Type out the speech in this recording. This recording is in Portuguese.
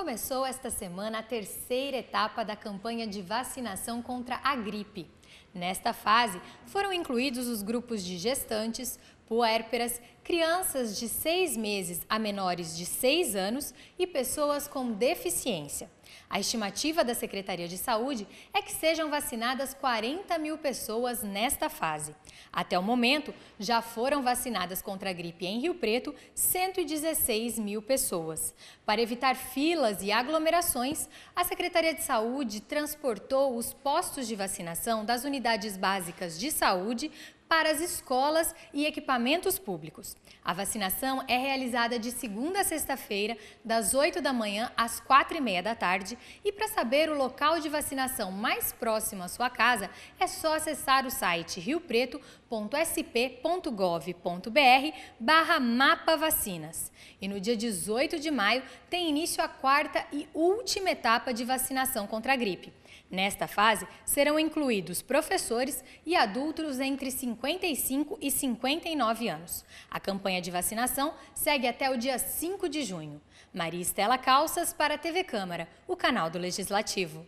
começou esta semana a terceira etapa da campanha de vacinação contra a gripe. Nesta fase, foram incluídos os grupos de gestantes, puérperas, crianças de seis meses a menores de seis anos e pessoas com deficiência. A estimativa da Secretaria de Saúde é que sejam vacinadas 40 mil pessoas nesta fase. Até o momento, já foram vacinadas contra a gripe em Rio Preto 116 mil pessoas. Para evitar filas e aglomerações, a Secretaria de Saúde transportou os postos de vacinação das unidades básicas de saúde para as escolas e equipamentos públicos. A vacinação é realizada de segunda a sexta-feira, das 8 da manhã às 4 e meia da tarde. E para saber o local de vacinação mais próximo à sua casa, é só acessar o site riopreto.sp.gov.br barra mapa vacinas. E no dia 18 de maio tem início a quarta e última etapa de vacinação contra a gripe. Nesta fase, serão incluídos professores e adultos entre 55 e 59 anos. A campanha de vacinação segue até o dia 5 de junho. Maria Estela Calças para a TV Câmara, o canal do Legislativo.